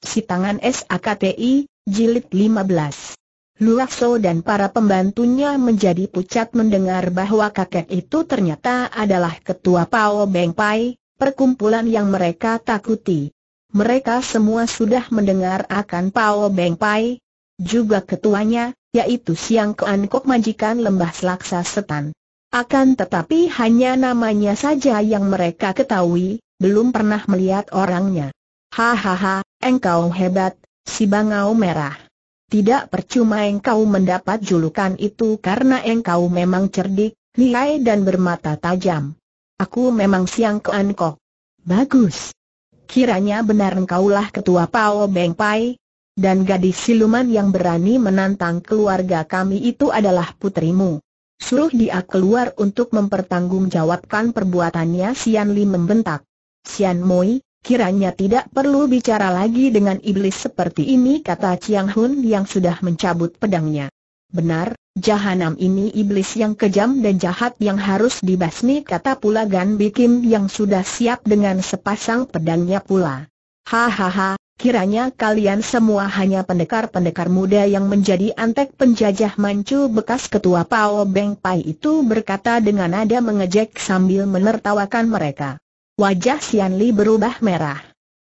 Si tangan SAKTI, Jilid 15. Luakso dan para pembantunya menjadi pucat mendengar bahwa kakek itu ternyata adalah ketua Pao Beng Pai, perkumpulan yang mereka takuti. Mereka semua sudah mendengar akan Pao Beng Pai, juga ketuanya, yaitu Siang Kuan Kok majikan lembah selaksa setan. Akan tetapi hanya namanya saja yang mereka ketahui, belum pernah melihat orangnya. Hahaha, engkau hebat, si bangau merah. Tidak percuma engkau mendapat julukan itu karena engkau memang cerdik, lihai dan bermata tajam. Aku memang siang keankok. Bagus. Kiranya benar engkaulah ketua Pao Beng Pai, dan gadis siluman yang berani menantang keluarga kami itu adalah putrimu. Suruh dia keluar untuk mempertanggungjawabkan perbuatannya Sian Li membentak. Sian Moi, Kiranya tidak perlu bicara lagi dengan iblis seperti ini kata Chiang Hun yang sudah mencabut pedangnya. Benar, jahanam ini iblis yang kejam dan jahat yang harus dibasmi kata pula Gan Bikim yang sudah siap dengan sepasang pedangnya pula. Hahaha, kiranya kalian semua hanya pendekar-pendekar muda yang menjadi antek penjajah mancu bekas ketua Pao Beng Pai itu berkata dengan nada mengejek sambil menertawakan mereka. Wajah Sian Li berubah merah.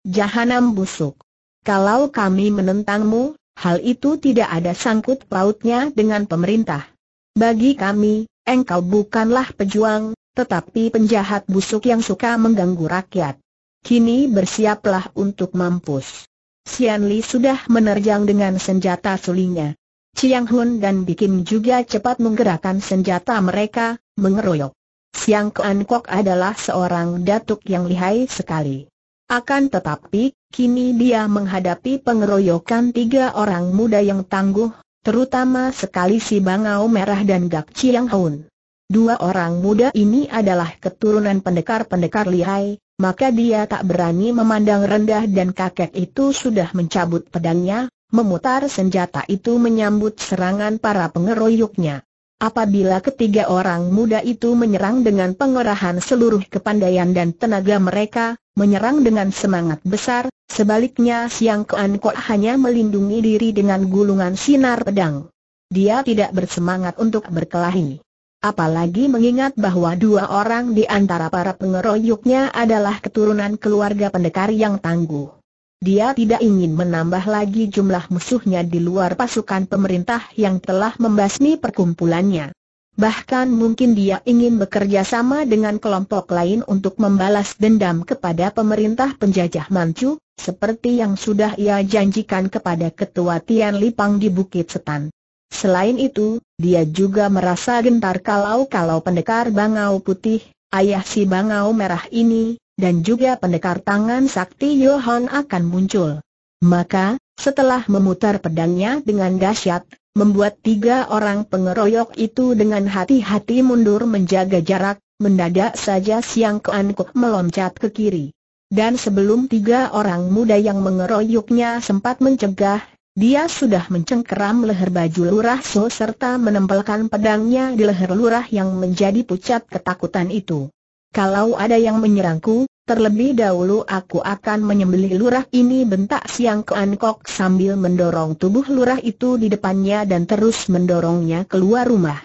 Jahanam busuk. Kalau kami menentangmu, hal itu tidak ada sangkut pautnya dengan pemerintah. Bagi kami, engkau bukanlah pejuang, tetapi penjahat busuk yang suka mengganggu rakyat. Kini bersiaplah untuk mampus. Sian Li sudah menerjang dengan senjata sulingnya. Chiang Hun dan Bikin juga cepat menggerakkan senjata mereka, mengeroyok. Siang Kuan Kok adalah seorang datuk yang lihai sekali. Akan tetapi, kini dia menghadapi pengeroyokan tiga orang muda yang tangguh, terutama sekali si Bangau Merah dan Gak Chiang Hun. Dua orang muda ini adalah keturunan pendekar-pendekar lihai, maka dia tak berani memandang rendah dan kakek itu sudah mencabut pedangnya, memutar senjata itu menyambut serangan para pengeroyoknya. Apabila ketiga orang muda itu menyerang dengan pengerahan seluruh kepandaian dan tenaga mereka, menyerang dengan semangat besar, sebaliknya Siang Kuan Kok hanya melindungi diri dengan gulungan sinar pedang. Dia tidak bersemangat untuk berkelahi. Apalagi mengingat bahwa dua orang di antara para pengeroyoknya adalah keturunan keluarga pendekar yang tangguh. Dia tidak ingin menambah lagi jumlah musuhnya di luar pasukan pemerintah yang telah membasmi perkumpulannya. Bahkan mungkin dia ingin bekerja sama dengan kelompok lain untuk membalas dendam kepada pemerintah penjajah Manchu, seperti yang sudah ia janjikan kepada ketua Tian Lipang di Bukit Setan. Selain itu, dia juga merasa gentar kalau-kalau pendekar Bangau Putih, ayah si Bangau Merah ini, dan juga pendekar tangan sakti Yohan akan muncul. Maka, setelah memutar pedangnya dengan dahsyat, membuat tiga orang pengeroyok itu dengan hati-hati mundur menjaga jarak, mendadak saja Siang keankuk meloncat ke kiri. Dan sebelum tiga orang muda yang mengeroyoknya sempat mencegah, dia sudah mencengkeram leher baju lurah so serta menempelkan pedangnya di leher lurah yang menjadi pucat ketakutan itu. Kalau ada yang menyerangku, terlebih dahulu aku akan menyembelih lurah ini bentak Siang Ke Ankok sambil mendorong tubuh lurah itu di depannya dan terus mendorongnya keluar rumah.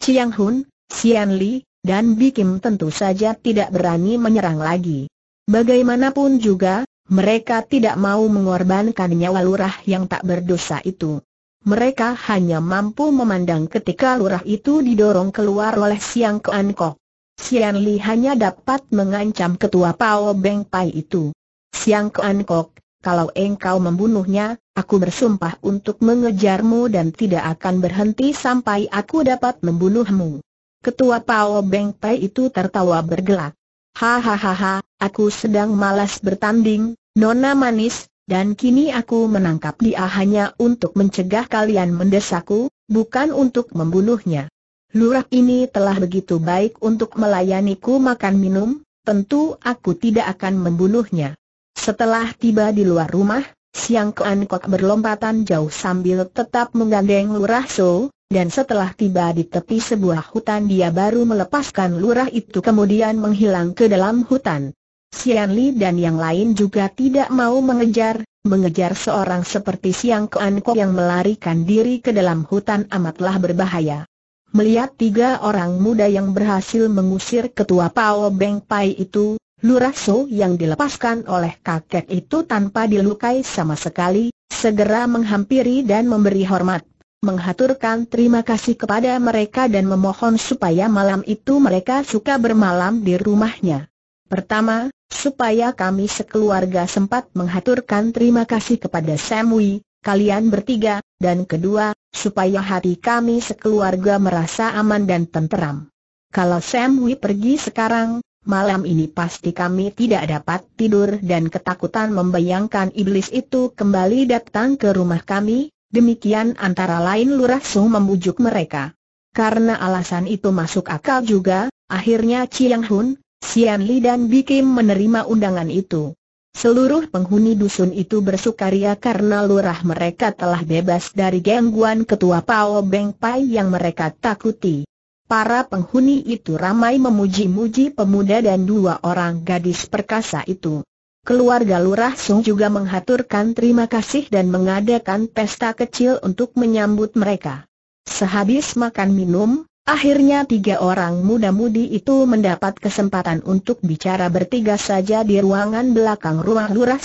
Chiang Hun, Sian Li, dan Bikim tentu saja tidak berani menyerang lagi. Bagaimanapun juga, mereka tidak mau mengorbankan nyawa lurah yang tak berdosa itu. Mereka hanya mampu memandang ketika lurah itu didorong keluar oleh Siang Ke Ankok. Xian Li hanya dapat mengancam ketua Pao Beng Pai itu. Siang Kuan Kok, kalau engkau membunuhnya, aku bersumpah untuk mengejarmu dan tidak akan berhenti sampai aku dapat membunuhmu. Ketua Pao Beng Pai itu tertawa bergelak. Hahaha, aku sedang malas bertanding, nona manis, dan kini aku menangkap dia hanya untuk mencegah kalian mendesakku, bukan untuk membunuhnya lurah ini telah begitu baik untuk melayaniku makan minum, tentu aku tidak akan membunuhnya. Setelah tiba di luar rumah, Siang Keankok berlompatan jauh sambil tetap menggandeng lurah So, dan setelah tiba di tepi sebuah hutan dia baru melepaskan lurah itu kemudian menghilang ke dalam hutan. Sian Li dan yang lain juga tidak mau mengejar, mengejar seorang seperti Siang Keankok yang melarikan diri ke dalam hutan amatlah berbahaya. Melihat tiga orang muda yang berhasil mengusir ketua Pao Beng Pai itu, lurah So yang dilepaskan oleh kakek itu tanpa dilukai sama sekali, segera menghampiri dan memberi hormat, menghaturkan terima kasih kepada mereka dan memohon supaya malam itu mereka suka bermalam di rumahnya. Pertama, supaya kami sekeluarga sempat menghaturkan terima kasih kepada Samui, kalian bertiga, dan kedua, supaya hati kami sekeluarga merasa aman dan tenteram. Kalau Sam pergi sekarang, malam ini pasti kami tidak dapat tidur dan ketakutan membayangkan iblis itu kembali datang ke rumah kami, demikian antara lain Lurah Sung membujuk mereka. Karena alasan itu masuk akal juga, akhirnya Chiang Hun, Xian Li dan Bikim menerima undangan itu. Seluruh penghuni dusun itu bersukaria karena lurah mereka telah bebas dari gangguan ketua Pao Beng Pai yang mereka takuti. Para penghuni itu ramai memuji-muji pemuda dan dua orang gadis perkasa itu. Keluarga Lurah Sung juga menghaturkan terima kasih dan mengadakan pesta kecil untuk menyambut mereka. Sehabis makan minum, Akhirnya tiga orang muda-mudi itu mendapat kesempatan untuk bicara bertiga saja di ruangan belakang ruang Lurah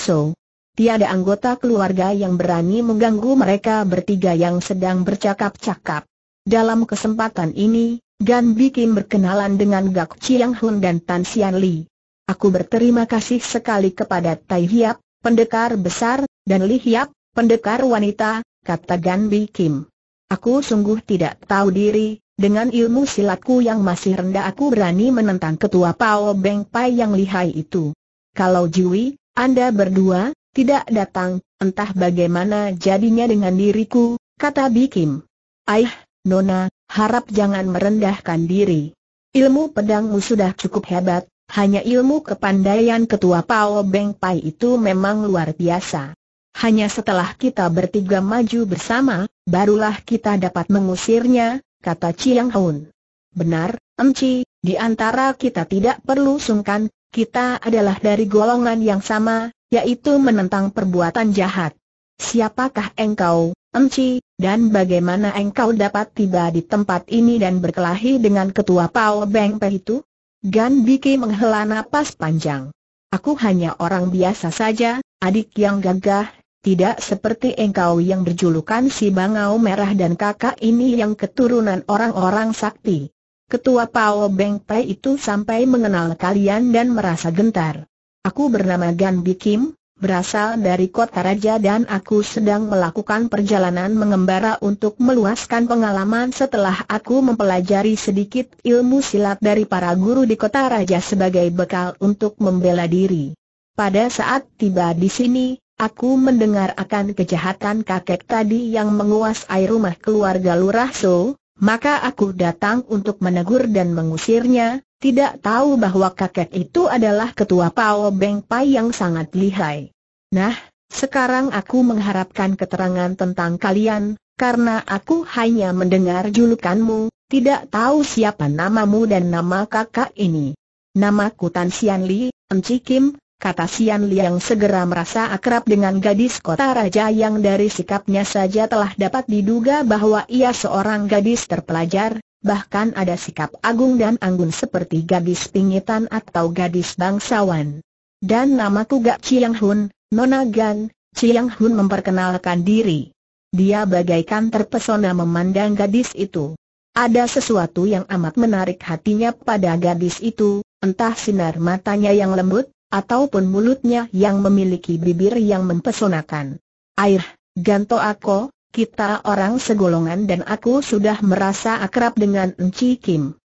Tiada anggota keluarga yang berani mengganggu mereka bertiga yang sedang bercakap-cakap. Dalam kesempatan ini, Gan Bikin berkenalan dengan Gak Chiang Hun dan Tan Xian Li. Aku berterima kasih sekali kepada Tai Hiap, pendekar besar, dan Li Hiap, pendekar wanita, kata Gan Bikin. Aku sungguh tidak tahu diri, dengan ilmu silatku yang masih rendah aku berani menentang ketua Pao Beng Pai yang lihai itu. Kalau Jui, Anda berdua, tidak datang, entah bagaimana jadinya dengan diriku, kata Bikim. Aih, Nona, harap jangan merendahkan diri. Ilmu pedangmu sudah cukup hebat, hanya ilmu kepandaian ketua Pao Beng Pai itu memang luar biasa. Hanya setelah kita bertiga maju bersama, barulah kita dapat mengusirnya, kata Chiang Hun. Benar, Emci, di antara kita tidak perlu sungkan, kita adalah dari golongan yang sama, yaitu menentang perbuatan jahat. Siapakah engkau, Emci, dan bagaimana engkau dapat tiba di tempat ini dan berkelahi dengan ketua Pao Beng Pe itu? Gan Biki menghela napas panjang. Aku hanya orang biasa saja, adik yang gagah, tidak seperti engkau yang berjulukan si Bangau Merah dan kakak ini yang keturunan orang-orang sakti. Ketua Pao Beng Pai itu sampai mengenal kalian dan merasa gentar. Aku bernama Gan Bikim, berasal dari kota raja dan aku sedang melakukan perjalanan mengembara untuk meluaskan pengalaman setelah aku mempelajari sedikit ilmu silat dari para guru di kota raja sebagai bekal untuk membela diri. Pada saat tiba di sini, Aku mendengar akan kejahatan kakek tadi yang menguasai rumah keluarga Lurah So, maka aku datang untuk menegur dan mengusirnya, tidak tahu bahwa kakek itu adalah ketua Pao Beng Pai yang sangat lihai. Nah, sekarang aku mengharapkan keterangan tentang kalian, karena aku hanya mendengar julukanmu, tidak tahu siapa namamu dan nama kakak ini. Namaku Tan Sian Li, Enci Kim, kata Sian Liang segera merasa akrab dengan gadis kota raja yang dari sikapnya saja telah dapat diduga bahwa ia seorang gadis terpelajar, bahkan ada sikap agung dan anggun seperti gadis pingitan atau gadis bangsawan. Dan namaku Gak Chiang Hun, Nona Gan, Chiang Hun memperkenalkan diri. Dia bagaikan terpesona memandang gadis itu. Ada sesuatu yang amat menarik hatinya pada gadis itu, entah sinar matanya yang lembut, ataupun mulutnya yang memiliki bibir yang mempesonakan. Air, ganto aku, kita orang segolongan dan aku sudah merasa akrab dengan Enci Kim.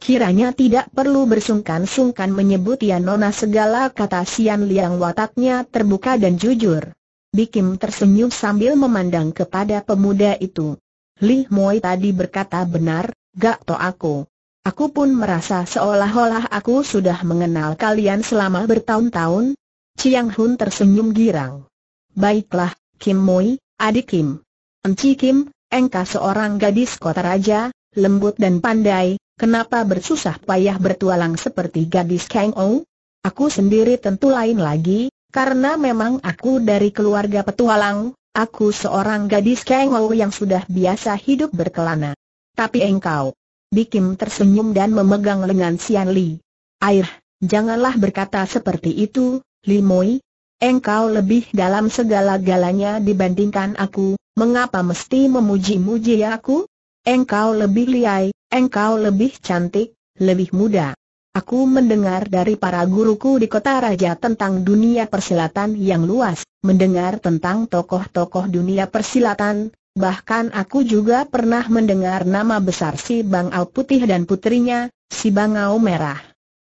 Kiranya tidak perlu bersungkan-sungkan menyebut ya nona segala kata Sian Liang wataknya terbuka dan jujur. Bikim tersenyum sambil memandang kepada pemuda itu. Li Moi tadi berkata benar, gak to aku. Aku pun merasa seolah-olah aku sudah mengenal kalian selama bertahun-tahun. Chiang Hun tersenyum girang. Baiklah, Kim Mui, adik Kim. Enci Kim, engkau seorang gadis kota raja, lembut dan pandai, kenapa bersusah payah bertualang seperti gadis Kang Ou? Aku sendiri tentu lain lagi, karena memang aku dari keluarga petualang, aku seorang gadis Kang Ou yang sudah biasa hidup berkelana. Tapi engkau, Bikim tersenyum dan memegang lengan Sian Li. Air, janganlah berkata seperti itu, Limoi. Engkau lebih dalam segala-galanya dibandingkan aku, mengapa mesti memuji-muji aku? Engkau lebih liai, engkau lebih cantik, lebih muda. Aku mendengar dari para guruku di kota raja tentang dunia persilatan yang luas, mendengar tentang tokoh-tokoh dunia persilatan, Bahkan aku juga pernah mendengar nama besar si Bangau Putih dan putrinya, si Bangau Merah.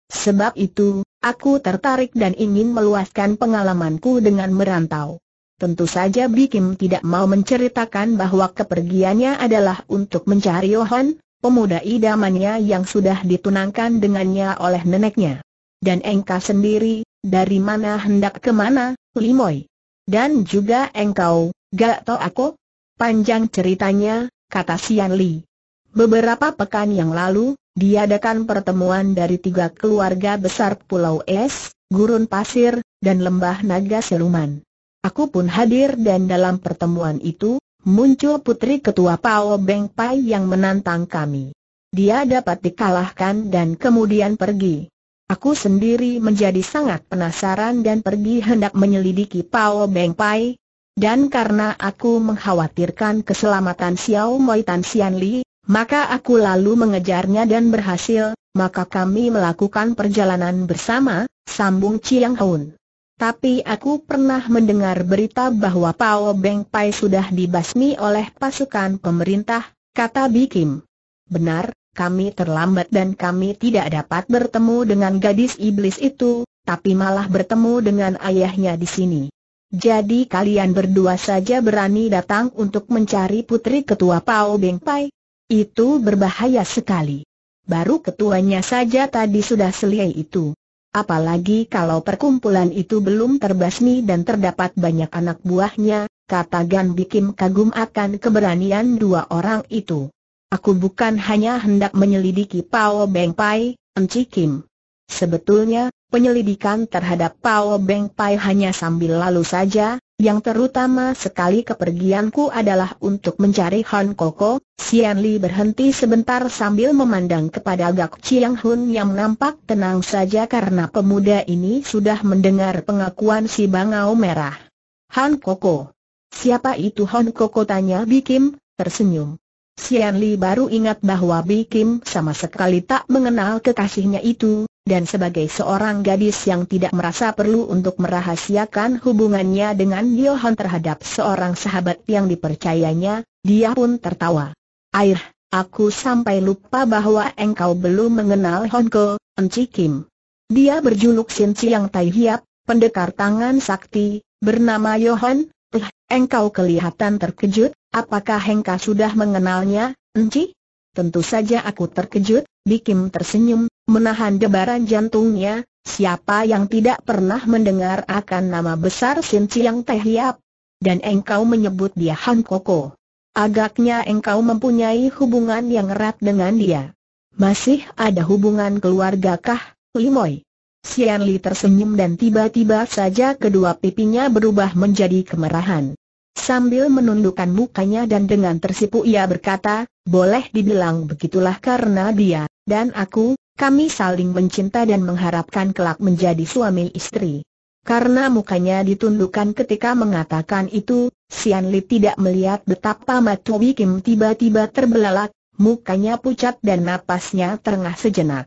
Sebab itu, aku tertarik dan ingin meluaskan pengalamanku dengan merantau. Tentu saja Bikim tidak mau menceritakan bahwa kepergiannya adalah untuk mencari Yohan, pemuda idamannya yang sudah ditunangkan dengannya oleh neneknya. Dan engkau sendiri, dari mana hendak kemana, Limoy? Dan juga engkau, gak tau aku, Panjang ceritanya, kata Sian Li. Beberapa pekan yang lalu, diadakan pertemuan dari tiga keluarga besar Pulau Es, Gurun Pasir, dan Lembah Naga Seluman. Aku pun hadir dan dalam pertemuan itu, muncul putri ketua Pao Beng Pai yang menantang kami. Dia dapat dikalahkan dan kemudian pergi. Aku sendiri menjadi sangat penasaran dan pergi hendak menyelidiki Pao Beng Pai, dan karena aku mengkhawatirkan keselamatan Xiao Moi Tan Xian Li, maka aku lalu mengejarnya dan berhasil, maka kami melakukan perjalanan bersama, sambung Chiang Hun. Tapi aku pernah mendengar berita bahwa Pao Beng Pai sudah dibasmi oleh pasukan pemerintah, kata Bi Kim. Benar, kami terlambat dan kami tidak dapat bertemu dengan gadis iblis itu, tapi malah bertemu dengan ayahnya di sini. Jadi kalian berdua saja berani datang untuk mencari putri ketua Pao Beng Pai? Itu berbahaya sekali. Baru ketuanya saja tadi sudah selai itu. Apalagi kalau perkumpulan itu belum terbasmi dan terdapat banyak anak buahnya, kata Gan Bikim kagum akan keberanian dua orang itu. Aku bukan hanya hendak menyelidiki Pao Beng Pai, Enci Kim. Sebetulnya, Penyelidikan terhadap Pao Beng Pai hanya sambil lalu saja, yang terutama sekali kepergianku adalah untuk mencari Han Koko. Sian Li berhenti sebentar sambil memandang kepada Gak Chiang Hun yang nampak tenang saja karena pemuda ini sudah mendengar pengakuan si Bangau Merah. Han Koko. Siapa itu Han Koko tanya Bikim, tersenyum. Sian Li baru ingat bahwa Bi Kim sama sekali tak mengenal kekasihnya itu, dan sebagai seorang gadis yang tidak merasa perlu untuk merahasiakan hubungannya dengan Johan terhadap seorang sahabat yang dipercayanya, dia pun tertawa. Air, aku sampai lupa bahwa engkau belum mengenal Honko, Enci Kim. Dia berjuluk Sin Chiang Tai Hiap, pendekar tangan sakti, bernama Johan, eh, engkau kelihatan terkejut, Apakah Hengka sudah mengenalnya, Enci? Tentu saja aku terkejut, Bikim tersenyum, menahan debaran jantungnya, siapa yang tidak pernah mendengar akan nama besar Sin Ciang Teh Hiap? Dan engkau menyebut dia Han Koko. Agaknya engkau mempunyai hubungan yang erat dengan dia. Masih ada hubungan keluarga kah, Limoy? Sian Li tersenyum dan tiba-tiba saja kedua pipinya berubah menjadi kemerahan. Sambil menundukkan mukanya dan dengan tersipu ia berkata, boleh dibilang begitulah karena dia, dan aku, kami saling mencinta dan mengharapkan kelak menjadi suami istri. Karena mukanya ditundukkan ketika mengatakan itu, Sian Li tidak melihat betapa Matui Kim tiba-tiba terbelalak, mukanya pucat dan napasnya terengah sejenak.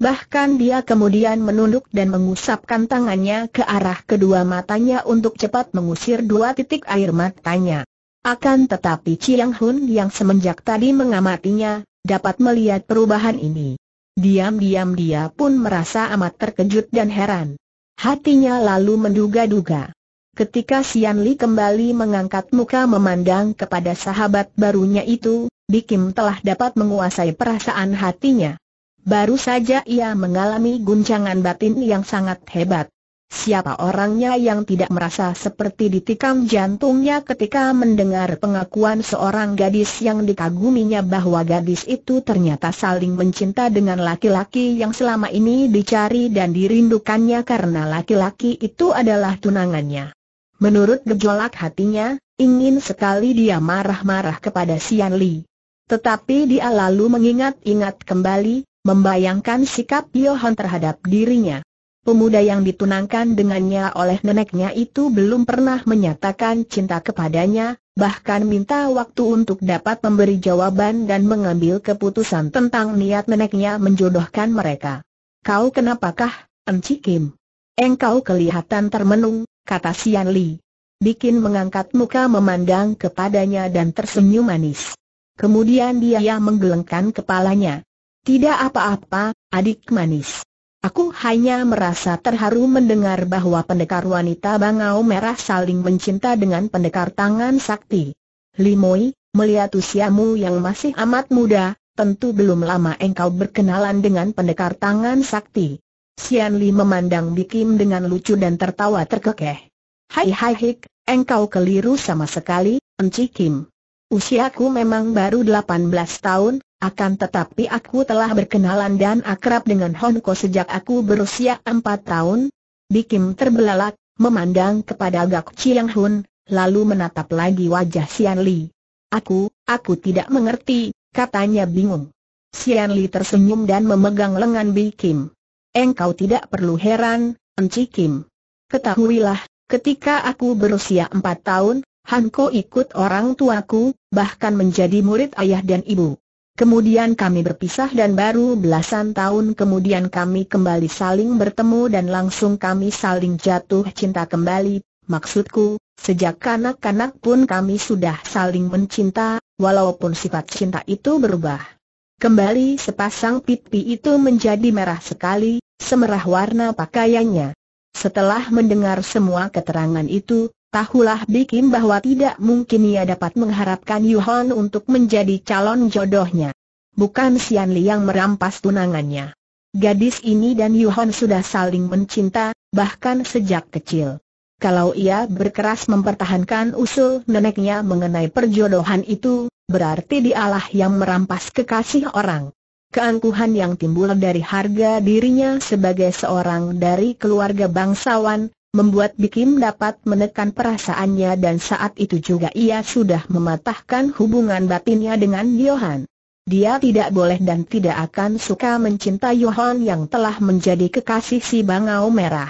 Bahkan dia kemudian menunduk dan mengusapkan tangannya ke arah kedua matanya untuk cepat mengusir dua titik air matanya. Akan tetapi Chiang Hun yang semenjak tadi mengamatinya, dapat melihat perubahan ini. Diam-diam dia pun merasa amat terkejut dan heran. Hatinya lalu menduga-duga. Ketika Sian Li kembali mengangkat muka memandang kepada sahabat barunya itu, Bikim telah dapat menguasai perasaan hatinya. Baru saja ia mengalami guncangan batin yang sangat hebat. Siapa orangnya yang tidak merasa seperti ditikam jantungnya ketika mendengar pengakuan seorang gadis yang dikaguminya bahwa gadis itu ternyata saling mencinta dengan laki-laki yang selama ini dicari dan dirindukannya karena laki-laki itu adalah tunangannya. Menurut gejolak hatinya, ingin sekali dia marah-marah kepada Sian Li. Tetapi dia lalu mengingat-ingat kembali, membayangkan sikap Yohan terhadap dirinya. Pemuda yang ditunangkan dengannya oleh neneknya itu belum pernah menyatakan cinta kepadanya, bahkan minta waktu untuk dapat memberi jawaban dan mengambil keputusan tentang niat neneknya menjodohkan mereka. Kau kenapakah, Enci Kim? Engkau kelihatan termenung, kata Sian Li. Bikin mengangkat muka memandang kepadanya dan tersenyum manis. Kemudian dia menggelengkan kepalanya. Tidak apa-apa, adik manis. Aku hanya merasa terharu mendengar bahwa pendekar wanita bangau merah saling mencinta dengan pendekar tangan sakti. Limoi, melihat usiamu yang masih amat muda, tentu belum lama engkau berkenalan dengan pendekar tangan sakti. Sian Li memandang Bikim dengan lucu dan tertawa terkekeh. Hai hai hik, engkau keliru sama sekali, Enci Kim. Usiaku memang baru 18 tahun, akan tetapi aku telah berkenalan dan akrab dengan Honko sejak aku berusia empat tahun. Bikim terbelalak, memandang kepada Gak Chiang Hun, lalu menatap lagi wajah Sian Li. Aku, aku tidak mengerti, katanya bingung. Sian Li tersenyum dan memegang lengan Bikim. Engkau tidak perlu heran, Enci Kim. Ketahuilah, ketika aku berusia empat tahun, Hanko ikut orang tuaku, bahkan menjadi murid ayah dan ibu. Kemudian kami berpisah dan baru belasan tahun kemudian kami kembali saling bertemu dan langsung kami saling jatuh cinta kembali. Maksudku, sejak kanak-kanak pun kami sudah saling mencinta, walaupun sifat cinta itu berubah. Kembali sepasang pipi itu menjadi merah sekali, semerah warna pakaiannya. Setelah mendengar semua keterangan itu, Tahulah Bikim bahwa tidak mungkin ia dapat mengharapkan Yuhan untuk menjadi calon jodohnya. Bukan Sian Li yang merampas tunangannya. Gadis ini dan Yuhan sudah saling mencinta, bahkan sejak kecil. Kalau ia berkeras mempertahankan usul neneknya mengenai perjodohan itu, berarti dialah yang merampas kekasih orang. Keangkuhan yang timbul dari harga dirinya sebagai seorang dari keluarga bangsawan, membuat Bikim dapat menekan perasaannya dan saat itu juga ia sudah mematahkan hubungan batinnya dengan Johan. Dia tidak boleh dan tidak akan suka mencintai Johan yang telah menjadi kekasih si Bangau Merah.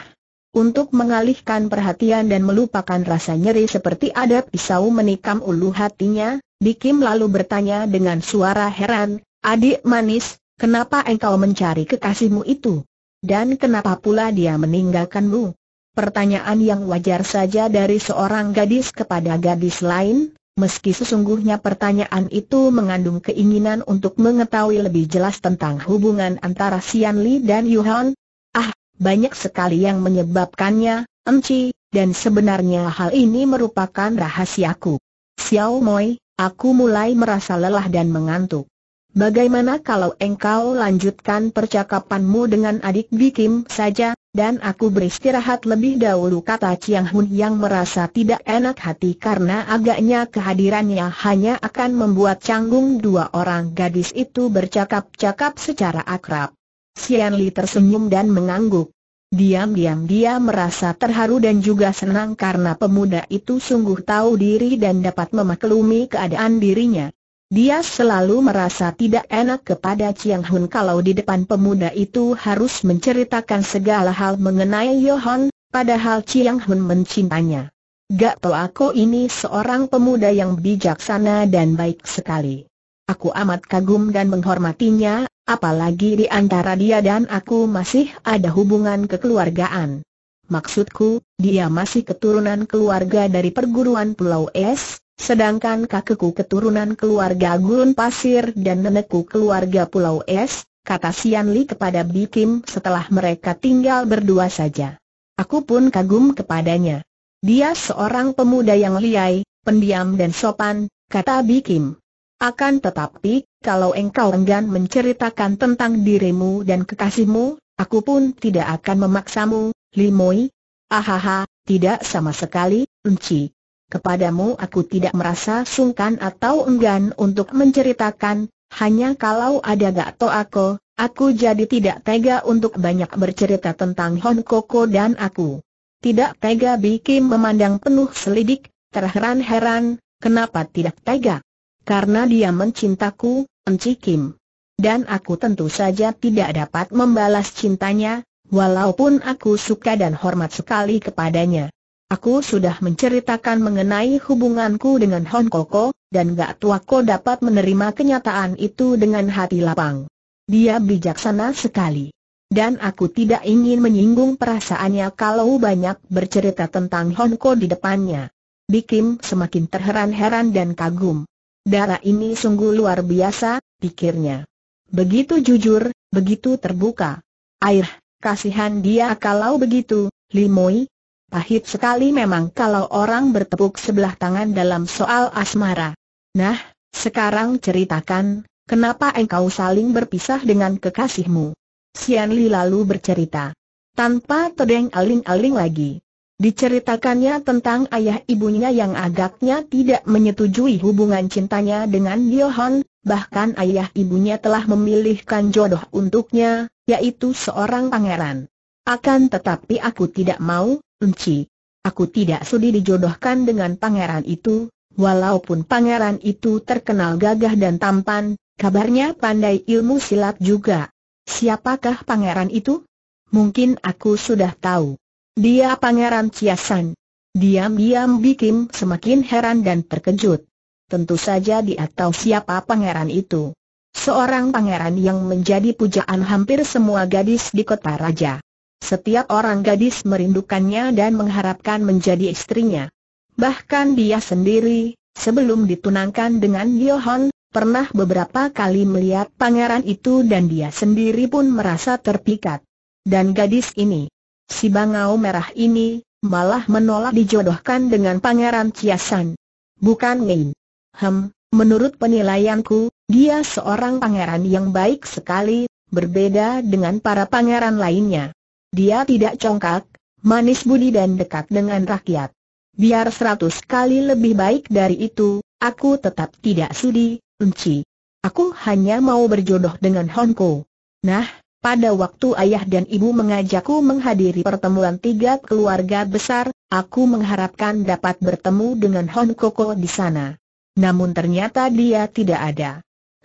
Untuk mengalihkan perhatian dan melupakan rasa nyeri seperti ada pisau menikam ulu hatinya, Bikim lalu bertanya dengan suara heran, Adik manis, kenapa engkau mencari kekasihmu itu? Dan kenapa pula dia meninggalkanmu? Pertanyaan yang wajar saja dari seorang gadis kepada gadis lain, meski sesungguhnya pertanyaan itu mengandung keinginan untuk mengetahui lebih jelas tentang hubungan antara Sian Li dan Yuhan. Ah, banyak sekali yang menyebabkannya, Enci, dan sebenarnya hal ini merupakan rahasiaku. Xiao Moi, aku mulai merasa lelah dan mengantuk. Bagaimana kalau engkau lanjutkan percakapanmu dengan adik Bikim saja? dan aku beristirahat lebih dahulu kata Chiang Hun yang merasa tidak enak hati karena agaknya kehadirannya hanya akan membuat canggung dua orang gadis itu bercakap-cakap secara akrab. Xian Li tersenyum dan mengangguk. Diam-diam dia merasa terharu dan juga senang karena pemuda itu sungguh tahu diri dan dapat memaklumi keadaan dirinya. Dia selalu merasa tidak enak kepada Chiang Hun kalau di depan pemuda itu harus menceritakan segala hal mengenai Yohan, padahal Chiang Hun mencintanya. Gak tau aku ini seorang pemuda yang bijaksana dan baik sekali. Aku amat kagum dan menghormatinya, apalagi di antara dia dan aku masih ada hubungan kekeluargaan. Maksudku, dia masih keturunan keluarga dari perguruan Pulau Es, Sedangkan kakekku keturunan keluarga Gurun Pasir dan nenekku keluarga Pulau Es, kata Sian Li kepada Kim setelah mereka tinggal berdua saja. Aku pun kagum kepadanya. Dia seorang pemuda yang liai, pendiam dan sopan, kata Bi Kim. Akan tetapi, kalau engkau enggan menceritakan tentang dirimu dan kekasihmu, aku pun tidak akan memaksamu, Limoi. Ahaha, tidak sama sekali, Unci. Kepadamu aku tidak merasa sungkan atau enggan untuk menceritakan, hanya kalau ada gato aku, aku jadi tidak tega untuk banyak bercerita tentang Hon Koko dan aku. Tidak tega Bikim memandang penuh selidik, terheran-heran, kenapa tidak tega? Karena dia mencintaku, Enci Kim. Dan aku tentu saja tidak dapat membalas cintanya, walaupun aku suka dan hormat sekali kepadanya. Aku sudah menceritakan mengenai hubunganku dengan Hon Koko, dan Gak tua ko dapat menerima kenyataan itu dengan hati lapang. Dia bijaksana sekali. Dan aku tidak ingin menyinggung perasaannya kalau banyak bercerita tentang Hon Koko di depannya. Bikim semakin terheran-heran dan kagum. Darah ini sungguh luar biasa, pikirnya. Begitu jujur, begitu terbuka. Air, kasihan dia kalau begitu, Limoi, Pahit sekali memang kalau orang bertepuk sebelah tangan dalam soal asmara. Nah, sekarang ceritakan, kenapa engkau saling berpisah dengan kekasihmu? Sian Li lalu bercerita. Tanpa todeng aling-aling lagi. Diceritakannya tentang ayah ibunya yang agaknya tidak menyetujui hubungan cintanya dengan Yohan, bahkan ayah ibunya telah memilihkan jodoh untuknya, yaitu seorang pangeran. Akan tetapi aku tidak mau, Enci. Aku tidak sudi dijodohkan dengan pangeran itu, walaupun pangeran itu terkenal gagah dan tampan, kabarnya pandai ilmu silat juga. Siapakah pangeran itu? Mungkin aku sudah tahu. Dia pangeran Ciasan. Diam-diam bikin semakin heran dan terkejut. Tentu saja dia tahu siapa pangeran itu. Seorang pangeran yang menjadi pujaan hampir semua gadis di kota raja. Setiap orang gadis merindukannya dan mengharapkan menjadi istrinya. Bahkan dia sendiri, sebelum ditunangkan dengan Yohon, pernah beberapa kali melihat pangeran itu dan dia sendiri pun merasa terpikat. Dan gadis ini, si bangau merah ini, malah menolak dijodohkan dengan pangeran Ciasan. Bukan Main. Hem, menurut penilaianku, dia seorang pangeran yang baik sekali, berbeda dengan para pangeran lainnya. Dia tidak congkak, manis budi dan dekat dengan rakyat. Biar seratus kali lebih baik dari itu, aku tetap tidak sudi, Unci. Aku hanya mau berjodoh dengan Honko. Nah, pada waktu ayah dan ibu mengajakku menghadiri pertemuan tiga keluarga besar, aku mengharapkan dapat bertemu dengan Honkoko di sana. Namun ternyata dia tidak ada.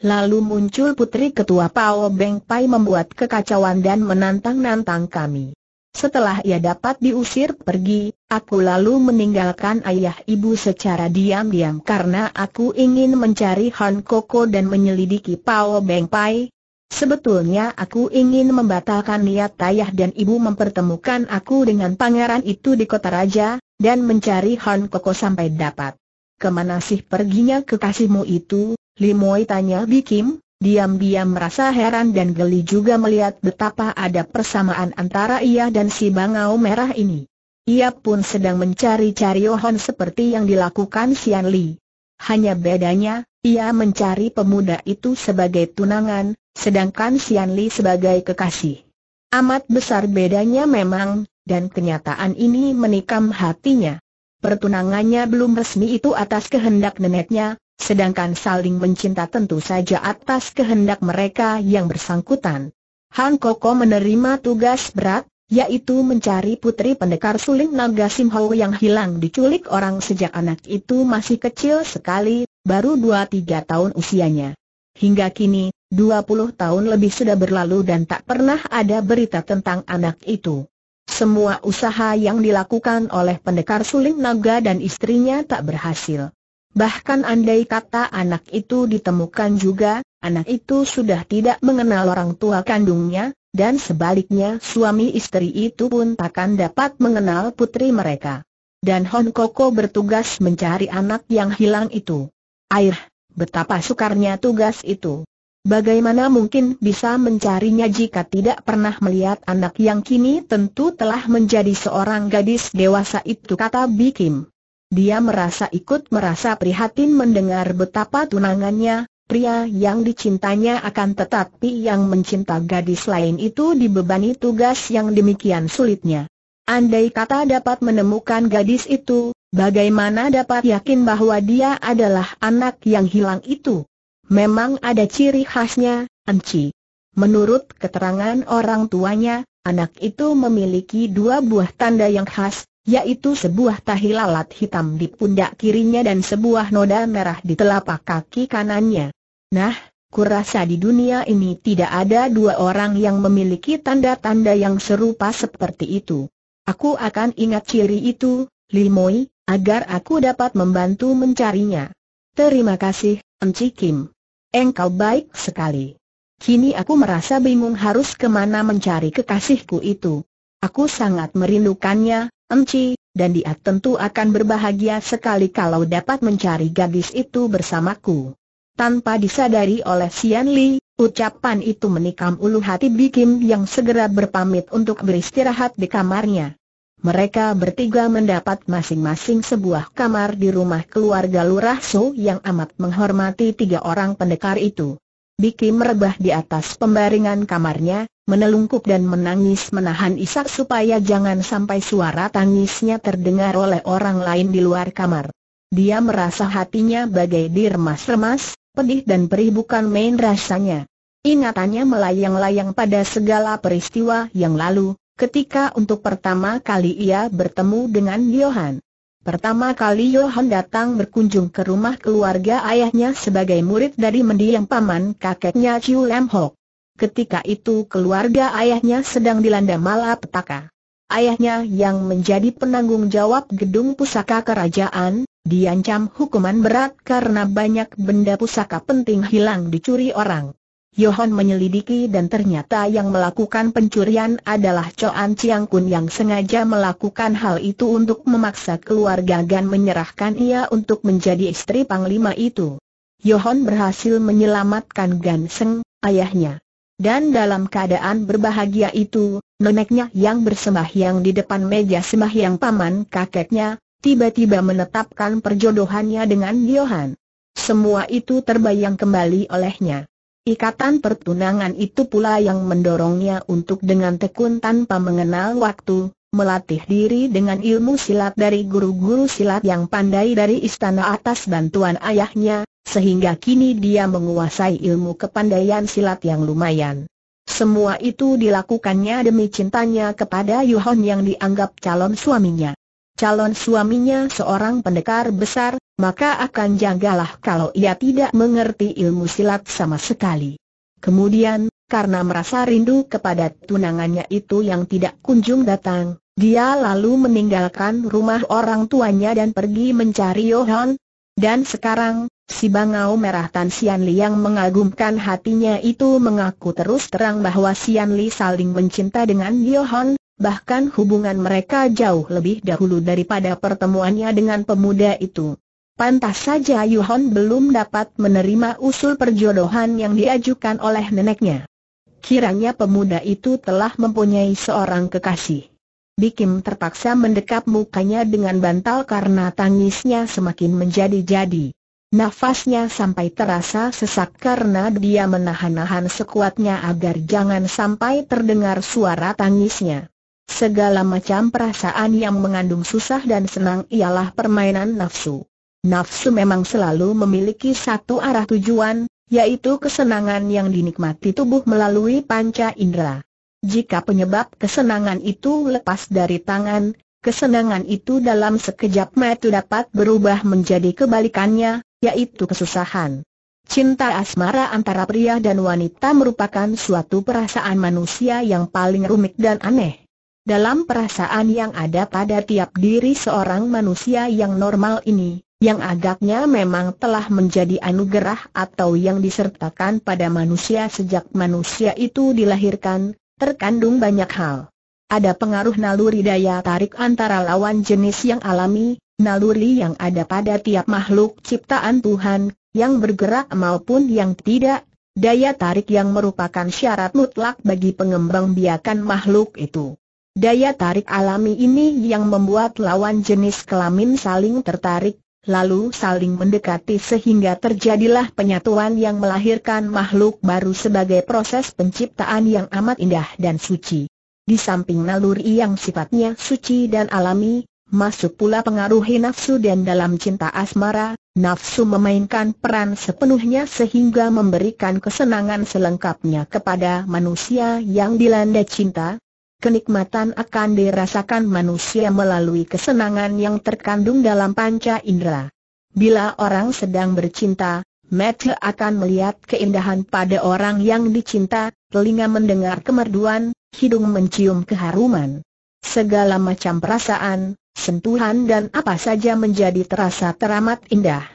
Lalu muncul putri ketua Pao Beng Pai membuat kekacauan dan menantang-nantang kami. Setelah ia dapat diusir pergi, aku lalu meninggalkan ayah ibu secara diam-diam karena aku ingin mencari Han Koko dan menyelidiki Pao Beng Pai. Sebetulnya aku ingin membatalkan niat ayah dan ibu mempertemukan aku dengan pangeran itu di kota raja, dan mencari Han Koko sampai dapat. Kemana sih perginya kekasihmu itu, Limoy tanya Kim, diam-diam merasa heran dan geli juga melihat betapa ada persamaan antara ia dan si bangau merah ini. Ia pun sedang mencari-cari Ohon seperti yang dilakukan Sian Li. Hanya bedanya, ia mencari pemuda itu sebagai tunangan, sedangkan Sian Li sebagai kekasih. Amat besar bedanya memang, dan kenyataan ini menikam hatinya. Pertunangannya belum resmi itu atas kehendak neneknya, Sedangkan saling mencinta tentu saja atas kehendak mereka yang bersangkutan. Han Koko menerima tugas berat, yaitu mencari putri pendekar suling naga Simho yang hilang diculik orang sejak anak itu masih kecil sekali, baru 2-3 tahun usianya. Hingga kini, 20 tahun lebih sudah berlalu dan tak pernah ada berita tentang anak itu. Semua usaha yang dilakukan oleh pendekar suling naga dan istrinya tak berhasil. Bahkan andai kata anak itu ditemukan juga, anak itu sudah tidak mengenal orang tua kandungnya, dan sebaliknya suami istri itu pun takkan dapat mengenal putri mereka. Dan Hon Koko bertugas mencari anak yang hilang itu. Air, betapa sukarnya tugas itu. Bagaimana mungkin bisa mencarinya jika tidak pernah melihat anak yang kini tentu telah menjadi seorang gadis dewasa itu kata Bikim dia merasa ikut merasa prihatin mendengar betapa tunangannya, pria yang dicintanya akan tetapi yang mencinta gadis lain itu dibebani tugas yang demikian sulitnya. Andai kata dapat menemukan gadis itu, bagaimana dapat yakin bahwa dia adalah anak yang hilang itu? Memang ada ciri khasnya, Enci. Menurut keterangan orang tuanya, anak itu memiliki dua buah tanda yang khas, yaitu sebuah tahi lalat hitam di pundak kirinya dan sebuah noda merah di telapak kaki kanannya. Nah, kurasa di dunia ini tidak ada dua orang yang memiliki tanda-tanda yang serupa seperti itu. Aku akan ingat ciri itu, Limoi, agar aku dapat membantu mencarinya. Terima kasih, Enci Kim. Engkau baik sekali. Kini aku merasa bingung harus kemana mencari kekasihku itu. Aku sangat merindukannya, Emci, dan dia tentu akan berbahagia sekali kalau dapat mencari gadis itu bersamaku. Tanpa disadari oleh Sian Li, ucapan itu menikam ulu hati Bikim yang segera berpamit untuk beristirahat di kamarnya. Mereka bertiga mendapat masing-masing sebuah kamar di rumah keluarga Lurah So yang amat menghormati tiga orang pendekar itu. Biki merebah di atas pembaringan kamarnya, menelungkup dan menangis menahan isak supaya jangan sampai suara tangisnya terdengar oleh orang lain di luar kamar. Dia merasa hatinya bagai diremas-remas, pedih dan perih bukan main rasanya. Ingatannya melayang-layang pada segala peristiwa yang lalu, ketika untuk pertama kali ia bertemu dengan Johan. Pertama kali Johan datang berkunjung ke rumah keluarga ayahnya sebagai murid dari mendiang paman kakeknya Chiu Lam Hock. Ketika itu keluarga ayahnya sedang dilanda malapetaka. Ayahnya yang menjadi penanggung jawab gedung pusaka kerajaan, diancam hukuman berat karena banyak benda pusaka penting hilang dicuri orang. Yohan menyelidiki dan ternyata yang melakukan pencurian adalah Choan Chiang Kun yang sengaja melakukan hal itu untuk memaksa keluarga Gan menyerahkan ia untuk menjadi istri Panglima itu. Yohan berhasil menyelamatkan Gan Seng, ayahnya. Dan dalam keadaan berbahagia itu, neneknya yang yang di depan meja yang paman kakeknya, tiba-tiba menetapkan perjodohannya dengan Yohan. Semua itu terbayang kembali olehnya. Ikatan pertunangan itu pula yang mendorongnya untuk dengan tekun tanpa mengenal waktu, melatih diri dengan ilmu silat dari guru-guru silat yang pandai dari istana atas bantuan ayahnya, sehingga kini dia menguasai ilmu kepandaian silat yang lumayan. Semua itu dilakukannya demi cintanya kepada Yuhon yang dianggap calon suaminya. Calon suaminya seorang pendekar besar, maka akan janggalah kalau ia tidak mengerti ilmu silat sama sekali. Kemudian, karena merasa rindu kepada tunangannya itu yang tidak kunjung datang, dia lalu meninggalkan rumah orang tuanya dan pergi mencari Yohan. Dan sekarang, si bangau merah Tan Sian Li yang mengagumkan hatinya itu mengaku terus terang bahwa Sian Li saling mencinta dengan Yohan, bahkan hubungan mereka jauh lebih dahulu daripada pertemuannya dengan pemuda itu. Pantas saja Yuhon belum dapat menerima usul perjodohan yang diajukan oleh neneknya. Kiranya pemuda itu telah mempunyai seorang kekasih. Bikim terpaksa mendekap mukanya dengan bantal karena tangisnya semakin menjadi-jadi. Nafasnya sampai terasa sesak karena dia menahan-nahan sekuatnya agar jangan sampai terdengar suara tangisnya. Segala macam perasaan yang mengandung susah dan senang ialah permainan nafsu. Nafsu memang selalu memiliki satu arah tujuan, yaitu kesenangan yang dinikmati tubuh melalui panca indera. Jika penyebab kesenangan itu lepas dari tangan, kesenangan itu dalam sekejap mata dapat berubah menjadi kebalikannya, yaitu kesusahan. Cinta asmara antara pria dan wanita merupakan suatu perasaan manusia yang paling rumit dan aneh. Dalam perasaan yang ada pada tiap diri seorang manusia yang normal ini, yang agaknya memang telah menjadi anugerah atau yang disertakan pada manusia sejak manusia itu dilahirkan, terkandung banyak hal. Ada pengaruh naluri daya tarik antara lawan jenis yang alami, naluri yang ada pada tiap makhluk ciptaan Tuhan, yang bergerak maupun yang tidak, daya tarik yang merupakan syarat mutlak bagi pengembang biakan makhluk itu. Daya tarik alami ini yang membuat lawan jenis kelamin saling tertarik, lalu saling mendekati sehingga terjadilah penyatuan yang melahirkan makhluk baru sebagai proses penciptaan yang amat indah dan suci. Di samping naluri yang sifatnya suci dan alami, masuk pula pengaruhi nafsu dan dalam cinta asmara, nafsu memainkan peran sepenuhnya sehingga memberikan kesenangan selengkapnya kepada manusia yang dilanda cinta, kenikmatan akan dirasakan manusia melalui kesenangan yang terkandung dalam panca indera. Bila orang sedang bercinta, mata akan melihat keindahan pada orang yang dicinta, telinga mendengar kemerduan, hidung mencium keharuman. Segala macam perasaan, sentuhan dan apa saja menjadi terasa teramat indah.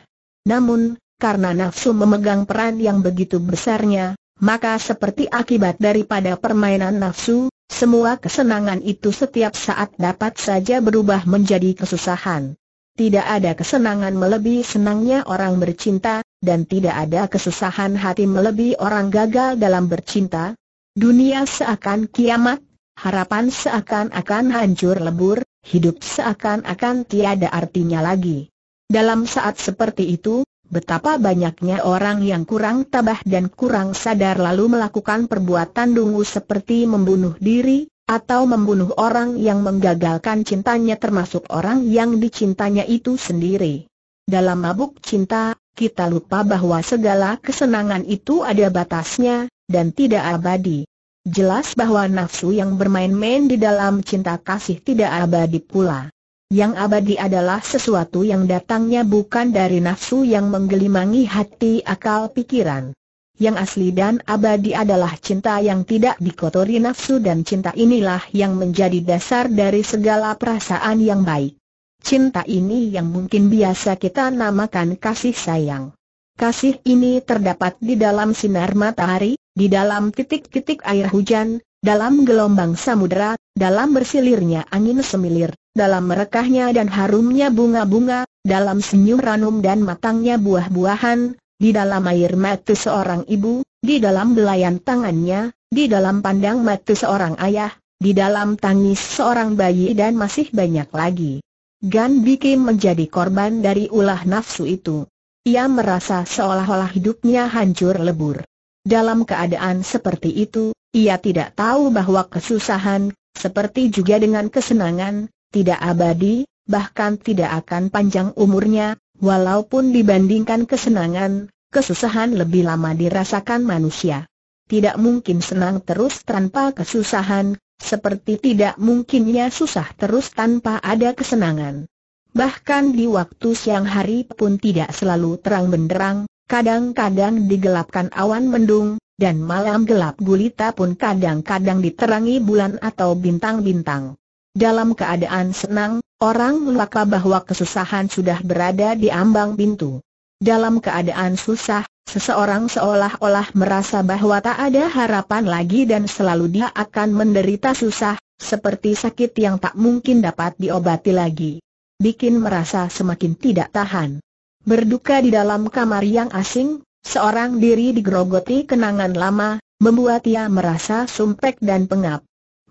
Namun, karena nafsu memegang peran yang begitu besarnya, maka seperti akibat daripada permainan nafsu, semua kesenangan itu setiap saat dapat saja berubah menjadi kesusahan. Tidak ada kesenangan melebihi senangnya orang bercinta, dan tidak ada kesusahan hati melebihi orang gagal dalam bercinta. Dunia seakan kiamat, harapan seakan-akan hancur lebur, hidup seakan-akan tiada artinya lagi. Dalam saat seperti itu, betapa banyaknya orang yang kurang tabah dan kurang sadar lalu melakukan perbuatan dungu seperti membunuh diri, atau membunuh orang yang menggagalkan cintanya termasuk orang yang dicintanya itu sendiri. Dalam mabuk cinta, kita lupa bahwa segala kesenangan itu ada batasnya, dan tidak abadi. Jelas bahwa nafsu yang bermain-main di dalam cinta kasih tidak abadi pula. Yang abadi adalah sesuatu yang datangnya bukan dari nafsu yang menggelimangi hati akal pikiran. Yang asli dan abadi adalah cinta yang tidak dikotori nafsu dan cinta inilah yang menjadi dasar dari segala perasaan yang baik. Cinta ini yang mungkin biasa kita namakan kasih sayang. Kasih ini terdapat di dalam sinar matahari, di dalam titik-titik air hujan, dalam gelombang samudera, dalam bersilirnya angin semilir, dalam merekahnya dan harumnya bunga-bunga, dalam senyum ranum dan matangnya buah-buahan, di dalam air mata seorang ibu, di dalam belayan tangannya, di dalam pandang mata seorang ayah, di dalam tangis seorang bayi dan masih banyak lagi. Gan Bikim menjadi korban dari ulah nafsu itu. Ia merasa seolah-olah hidupnya hancur lebur. Dalam keadaan seperti itu, ia tidak tahu bahwa kesusahan, seperti juga dengan kesenangan, tidak abadi, bahkan tidak akan panjang umurnya, walaupun dibandingkan kesenangan, kesusahan lebih lama dirasakan manusia. Tidak mungkin senang terus tanpa kesusahan, seperti tidak mungkinnya susah terus tanpa ada kesenangan. Bahkan di waktu siang hari pun tidak selalu terang benderang, kadang-kadang digelapkan awan mendung, dan malam gelap gulita pun kadang-kadang diterangi bulan atau bintang-bintang. Dalam keadaan senang, orang laka bahwa kesusahan sudah berada di ambang pintu. Dalam keadaan susah, seseorang seolah-olah merasa bahwa tak ada harapan lagi dan selalu dia akan menderita susah, seperti sakit yang tak mungkin dapat diobati lagi. Bikin merasa semakin tidak tahan. Berduka di dalam kamar yang asing, seorang diri digerogoti kenangan lama, membuat ia merasa sumpek dan pengap.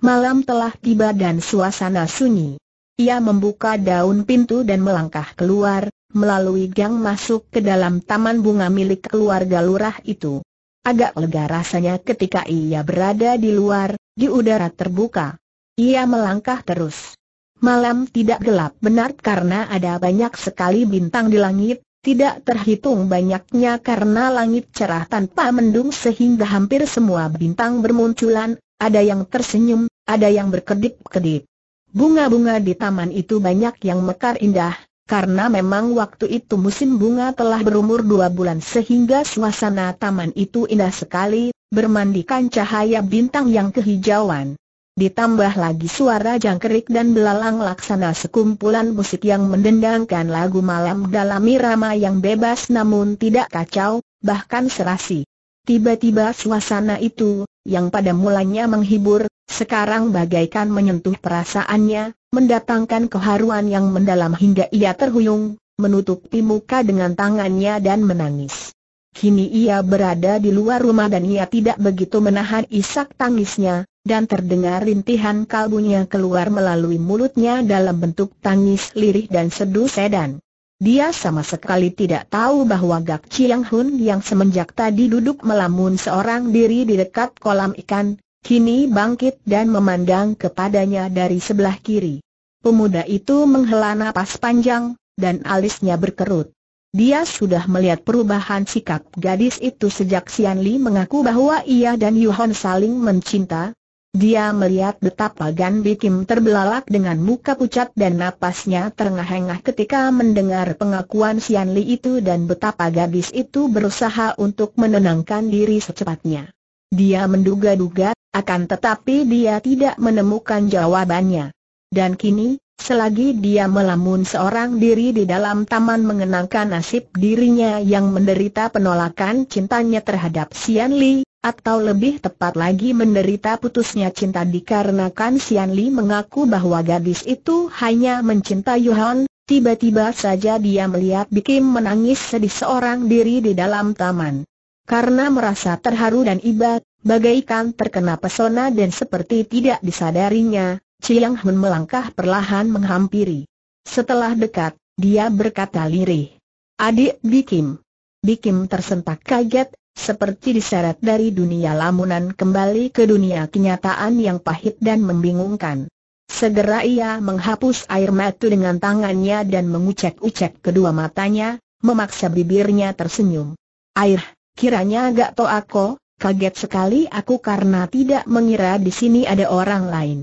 Malam telah tiba dan suasana sunyi. Ia membuka daun pintu dan melangkah keluar, melalui gang masuk ke dalam taman bunga milik keluarga lurah itu. Agak lega rasanya ketika ia berada di luar, di udara terbuka. Ia melangkah terus. Malam tidak gelap benar karena ada banyak sekali bintang di langit, tidak terhitung banyaknya karena langit cerah tanpa mendung sehingga hampir semua bintang bermunculan, ada yang tersenyum, ada yang berkedip-kedip. Bunga-bunga di taman itu banyak yang mekar indah, karena memang waktu itu musim bunga telah berumur dua bulan sehingga suasana taman itu indah sekali, bermandikan cahaya bintang yang kehijauan. Ditambah lagi suara jangkrik dan belalang laksana sekumpulan musik yang mendendangkan lagu malam dalam irama yang bebas namun tidak kacau, bahkan serasi. Tiba-tiba suasana itu, yang pada mulanya menghibur, sekarang bagaikan menyentuh perasaannya, mendatangkan keharuan yang mendalam hingga ia terhuyung, menutupi muka dengan tangannya dan menangis. Kini ia berada di luar rumah dan ia tidak begitu menahan isak tangisnya, dan terdengar rintihan kalbunya keluar melalui mulutnya dalam bentuk tangis lirih dan sedu sedan. Dia sama sekali tidak tahu bahwa Gak Chiang Hun yang semenjak tadi duduk melamun seorang diri di dekat kolam ikan, kini bangkit dan memandang kepadanya dari sebelah kiri. Pemuda itu menghela napas panjang, dan alisnya berkerut. Dia sudah melihat perubahan sikap gadis itu sejak Sian Li mengaku bahwa ia dan Yohan saling mencinta, dia melihat betapa Gan Bikim terbelalak dengan muka pucat dan napasnya terengah-engah ketika mendengar pengakuan Sian Li itu dan betapa gadis itu berusaha untuk menenangkan diri secepatnya. Dia menduga-duga, akan tetapi dia tidak menemukan jawabannya. Dan kini, selagi dia melamun seorang diri di dalam taman mengenangkan nasib dirinya yang menderita penolakan cintanya terhadap Sian Li, atau lebih tepat lagi menderita putusnya cinta dikarenakan Sian Li mengaku bahwa gadis itu hanya mencinta Yuhan. tiba-tiba saja dia melihat Bikim menangis sedih seorang diri di dalam taman. Karena merasa terharu dan iba, bagaikan terkena pesona dan seperti tidak disadarinya, Chiang Hun melangkah perlahan menghampiri. Setelah dekat, dia berkata lirih. Adik Bikim. Bikim tersentak kaget, seperti diseret dari dunia lamunan kembali ke dunia kenyataan yang pahit dan membingungkan. Segera ia menghapus air mata dengan tangannya dan mengucek-ucek kedua matanya, memaksa bibirnya tersenyum. Air, kiranya agak to aku, kaget sekali aku karena tidak mengira di sini ada orang lain.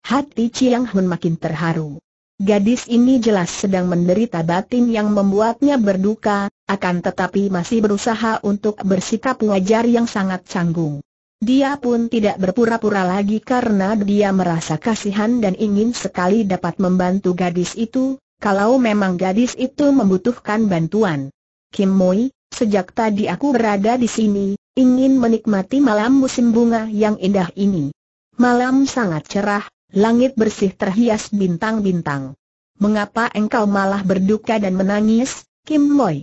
Hati Chiang Hun makin terharu. Gadis ini jelas sedang menderita batin yang membuatnya berduka, akan tetapi masih berusaha untuk bersikap wajar yang sangat canggung. Dia pun tidak berpura-pura lagi karena dia merasa kasihan dan ingin sekali dapat membantu gadis itu, kalau memang gadis itu membutuhkan bantuan. Kim Moi, sejak tadi aku berada di sini, ingin menikmati malam musim bunga yang indah ini. Malam sangat cerah, langit bersih terhias bintang-bintang. Mengapa engkau malah berduka dan menangis, Kim Moi?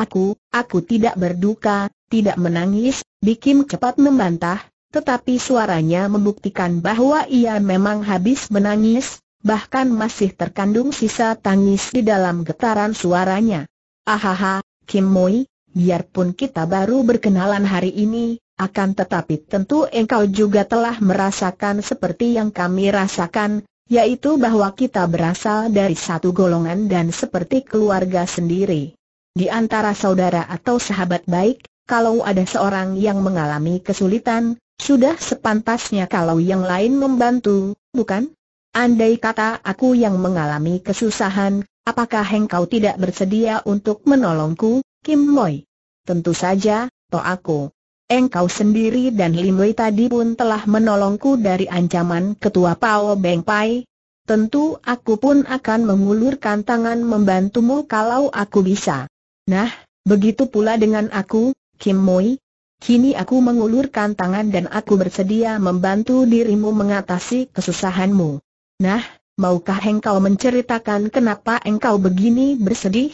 Aku, aku tidak berduka, tidak menangis, Bikim cepat membantah, tetapi suaranya membuktikan bahwa ia memang habis menangis, bahkan masih terkandung sisa tangis di dalam getaran suaranya. Ahaha, Kim Moi, biarpun kita baru berkenalan hari ini, akan tetapi tentu engkau juga telah merasakan seperti yang kami rasakan, yaitu bahwa kita berasal dari satu golongan dan seperti keluarga sendiri. Di antara saudara atau sahabat baik, kalau ada seorang yang mengalami kesulitan, sudah sepantasnya kalau yang lain membantu, bukan? Andai kata aku yang mengalami kesusahan, apakah engkau tidak bersedia untuk menolongku, Kim Moy? Tentu saja, toh aku. Engkau sendiri dan Lim Wei tadi pun telah menolongku dari ancaman ketua Pao Beng Pai. Tentu aku pun akan mengulurkan tangan membantumu kalau aku bisa. Nah, begitu pula dengan aku, Kim Moi. Kini aku mengulurkan tangan dan aku bersedia membantu dirimu mengatasi kesusahanmu. Nah, maukah engkau menceritakan kenapa engkau begini bersedih?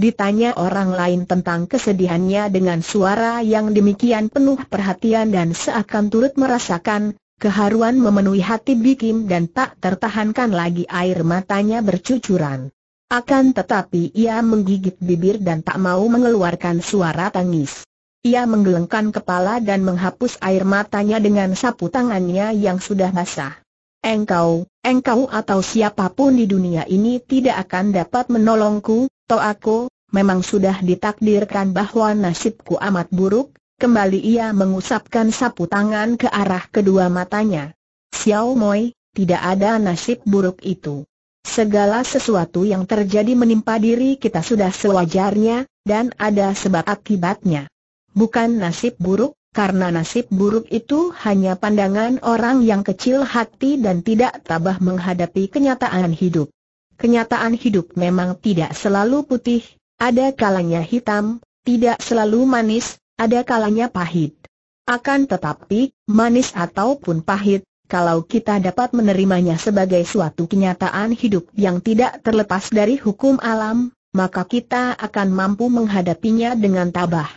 Ditanya orang lain tentang kesedihannya dengan suara yang demikian penuh perhatian dan seakan turut merasakan, keharuan memenuhi hati Bikim dan tak tertahankan lagi air matanya bercucuran. Akan tetapi ia menggigit bibir dan tak mau mengeluarkan suara tangis. Ia menggelengkan kepala dan menghapus air matanya dengan sapu tangannya yang sudah basah. Engkau, engkau atau siapapun di dunia ini tidak akan dapat menolongku, toh aku, memang sudah ditakdirkan bahwa nasibku amat buruk, kembali ia mengusapkan sapu tangan ke arah kedua matanya. Xiao Moi, tidak ada nasib buruk itu. Segala sesuatu yang terjadi menimpa diri kita sudah sewajarnya, dan ada sebab akibatnya. Bukan nasib buruk, karena nasib buruk itu hanya pandangan orang yang kecil hati dan tidak tabah menghadapi kenyataan hidup. Kenyataan hidup memang tidak selalu putih, ada kalanya hitam, tidak selalu manis, ada kalanya pahit. Akan tetapi, manis ataupun pahit, kalau kita dapat menerimanya sebagai suatu kenyataan hidup yang tidak terlepas dari hukum alam, maka kita akan mampu menghadapinya dengan tabah.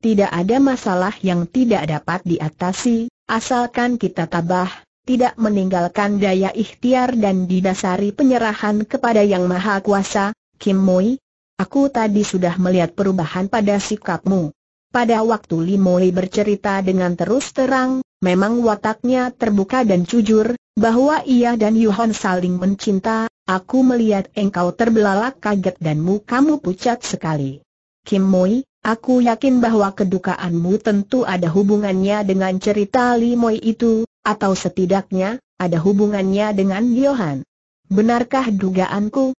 Tidak ada masalah yang tidak dapat diatasi, asalkan kita tabah, tidak meninggalkan daya ikhtiar dan didasari penyerahan kepada Yang Maha Kuasa, Kim Moi. Aku tadi sudah melihat perubahan pada sikapmu. Pada waktu Limoi bercerita dengan terus terang, memang wataknya terbuka dan jujur, bahwa ia dan Yuhan saling mencinta, aku melihat engkau terbelalak kaget dan mukamu pucat sekali. Kim Moi, aku yakin bahwa kedukaanmu tentu ada hubungannya dengan cerita Li Moi itu, atau setidaknya, ada hubungannya dengan Yohan. Benarkah dugaanku?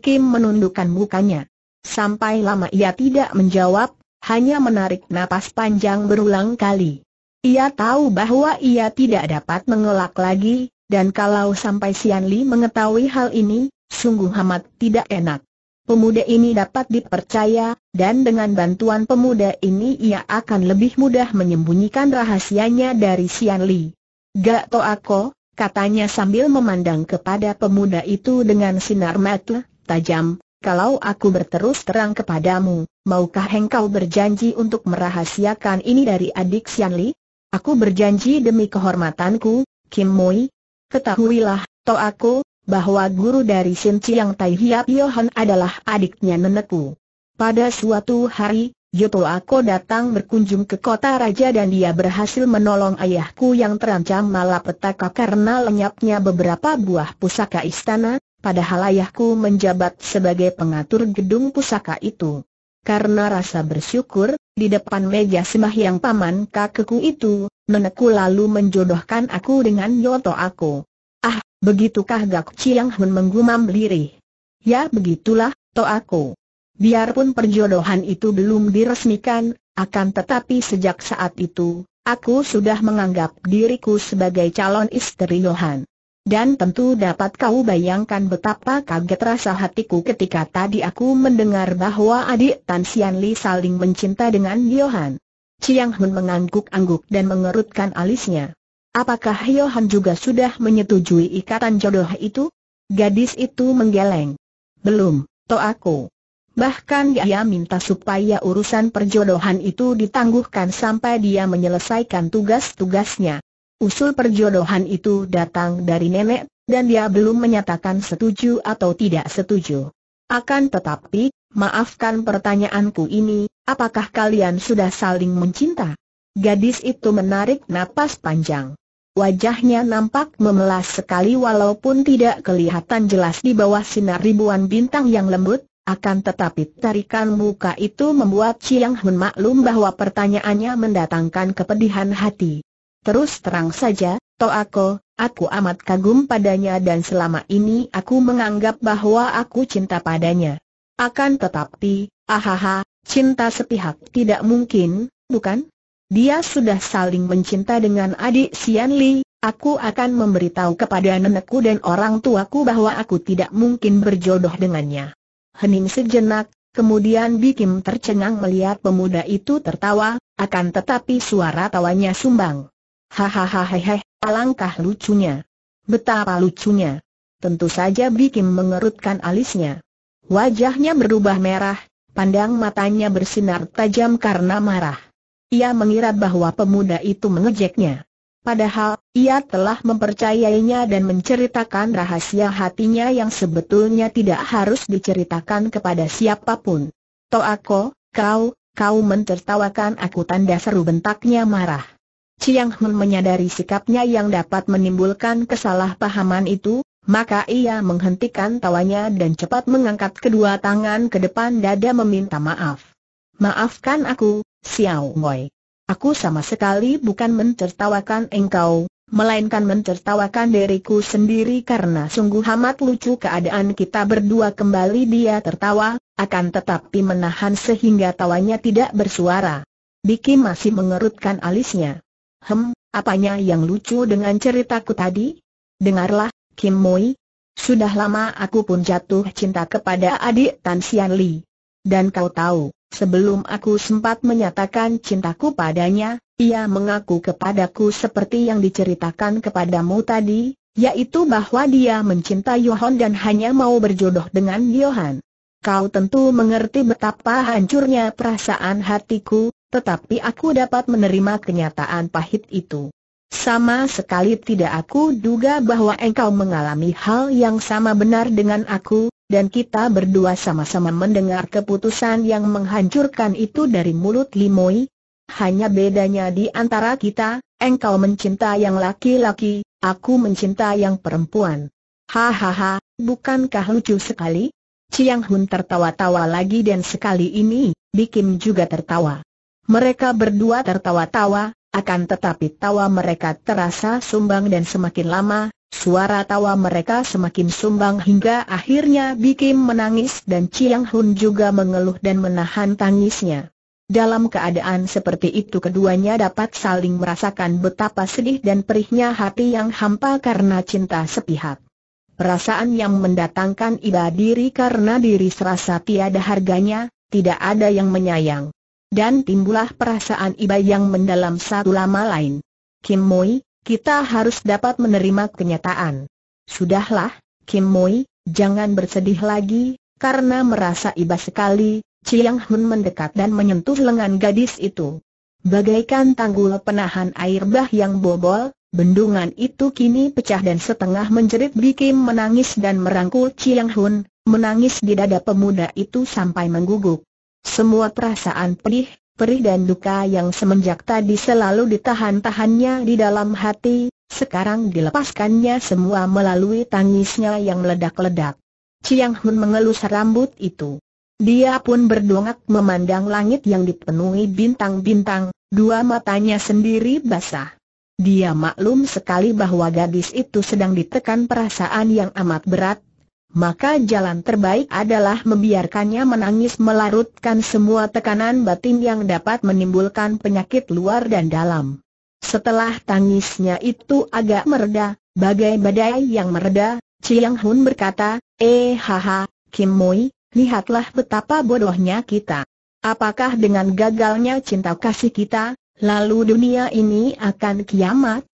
Kim menundukkan mukanya. Sampai lama ia tidak menjawab, hanya menarik napas panjang berulang kali. Ia tahu bahwa ia tidak dapat mengelak lagi, dan kalau sampai Sian Li mengetahui hal ini, sungguh amat tidak enak. Pemuda ini dapat dipercaya, dan dengan bantuan pemuda ini ia akan lebih mudah menyembunyikan rahasianya dari Sian Li. Gak to aku, katanya sambil memandang kepada pemuda itu dengan sinar mata tajam, kalau aku berterus terang kepadamu, maukah engkau berjanji untuk merahasiakan ini dari adik Sian Li? Aku berjanji demi kehormatanku, Kim Mui. Ketahuilah, to aku, bahwa guru dari Sin Chiang Tai Hiap Yohan adalah adiknya nenekku. Pada suatu hari, Yoto Ako datang berkunjung ke kota raja dan dia berhasil menolong ayahku yang terancam malapetaka karena lenyapnya beberapa buah pusaka istana, padahal ayahku menjabat sebagai pengatur gedung pusaka itu. Karena rasa bersyukur, di depan meja sembahyang paman kakekku itu, nenekku lalu menjodohkan aku dengan Yoto aku. Ah, begitukah Gak Chiang Hun menggumam lirih. Ya begitulah, to aku. Biarpun perjodohan itu belum diresmikan, akan tetapi sejak saat itu, aku sudah menganggap diriku sebagai calon istri Yohan dan tentu dapat kau bayangkan betapa kaget rasa hatiku ketika tadi aku mendengar bahwa adik Tan Sian Li saling mencinta dengan Yohan. Chiang Hun mengangguk-angguk dan mengerutkan alisnya. Apakah Yohan juga sudah menyetujui ikatan jodoh itu? Gadis itu menggeleng. Belum, to aku. Bahkan dia minta supaya urusan perjodohan itu ditangguhkan sampai dia menyelesaikan tugas-tugasnya. Usul perjodohan itu datang dari nenek, dan dia belum menyatakan setuju atau tidak setuju. Akan tetapi, maafkan pertanyaanku ini, apakah kalian sudah saling mencinta? Gadis itu menarik napas panjang. Wajahnya nampak memelas sekali walaupun tidak kelihatan jelas di bawah sinar ribuan bintang yang lembut, akan tetapi tarikan muka itu membuat Chiang Hun maklum bahwa pertanyaannya mendatangkan kepedihan hati. Terus terang saja, Toako, aku amat kagum padanya dan selama ini aku menganggap bahwa aku cinta padanya. Akan tetapi, ahaha, cinta sepihak tidak mungkin, bukan? Dia sudah saling mencinta dengan adik Sian Li, aku akan memberitahu kepada nenekku dan orang tuaku bahwa aku tidak mungkin berjodoh dengannya. Hening sejenak, kemudian Bikim tercengang melihat pemuda itu tertawa, akan tetapi suara tawanya sumbang. Hahaha, alangkah lucunya. Betapa lucunya. Tentu saja Bikim mengerutkan alisnya. Wajahnya berubah merah, pandang matanya bersinar tajam karena marah. Ia mengira bahwa pemuda itu mengejeknya. Padahal, ia telah mempercayainya dan menceritakan rahasia hatinya yang sebetulnya tidak harus diceritakan kepada siapapun. Toako, kau, kau mentertawakan aku tanda seru bentaknya marah. Chiang Hun menyadari sikapnya yang dapat menimbulkan kesalahpahaman itu, maka ia menghentikan tawanya dan cepat mengangkat kedua tangan ke depan dada meminta maaf. Maafkan aku, Xiao Ngoi. Aku sama sekali bukan mencertawakan engkau, melainkan mencertawakan diriku sendiri karena sungguh amat lucu keadaan kita berdua kembali dia tertawa, akan tetapi menahan sehingga tawanya tidak bersuara. Biki masih mengerutkan alisnya. Hem, apanya yang lucu dengan ceritaku tadi? Dengarlah, Kim Mui. Sudah lama aku pun jatuh cinta kepada adik Tan Sian Li. Dan kau tahu, sebelum aku sempat menyatakan cintaku padanya, ia mengaku kepadaku seperti yang diceritakan kepadamu tadi, yaitu bahwa dia mencintai Yohan dan hanya mau berjodoh dengan Yohan. Kau tentu mengerti betapa hancurnya perasaan hatiku, tetapi aku dapat menerima kenyataan pahit itu. Sama sekali tidak aku duga bahwa engkau mengalami hal yang sama benar dengan aku, dan kita berdua sama-sama mendengar keputusan yang menghancurkan itu dari mulut Limoi. Hanya bedanya di antara kita, engkau mencinta yang laki-laki, aku mencinta yang perempuan. Hahaha, bukankah lucu sekali? Chiang Hun tertawa-tawa lagi dan sekali ini, Bikim juga tertawa. Mereka berdua tertawa-tawa, akan tetapi tawa mereka terasa sumbang dan semakin lama, suara tawa mereka semakin sumbang hingga akhirnya Bikim menangis dan Chiang Hun juga mengeluh dan menahan tangisnya. Dalam keadaan seperti itu keduanya dapat saling merasakan betapa sedih dan perihnya hati yang hampa karena cinta sepihak. Perasaan yang mendatangkan iba diri karena diri serasa tiada harganya, tidak ada yang menyayang dan timbullah perasaan iba yang mendalam satu lama lain. Kim Moi, kita harus dapat menerima kenyataan. Sudahlah, Kim Moi, jangan bersedih lagi, karena merasa iba sekali, Chiang Hun mendekat dan menyentuh lengan gadis itu. Bagaikan tanggul penahan air bah yang bobol, bendungan itu kini pecah dan setengah menjerit Kim menangis dan merangkul Chiang Hun, menangis di dada pemuda itu sampai mengguguk. Semua perasaan pedih, perih dan duka yang semenjak tadi selalu ditahan-tahannya di dalam hati, sekarang dilepaskannya semua melalui tangisnya yang meledak-ledak. Chiang Hun mengelus rambut itu. Dia pun berdongak memandang langit yang dipenuhi bintang-bintang, dua matanya sendiri basah. Dia maklum sekali bahwa gadis itu sedang ditekan perasaan yang amat berat, maka jalan terbaik adalah membiarkannya menangis melarutkan semua tekanan batin yang dapat menimbulkan penyakit luar dan dalam. Setelah tangisnya itu agak mereda, bagai badai yang mereda, Chiang Hun berkata, Eh haha, Kim Moi, lihatlah betapa bodohnya kita. Apakah dengan gagalnya cinta kasih kita, lalu dunia ini akan kiamat?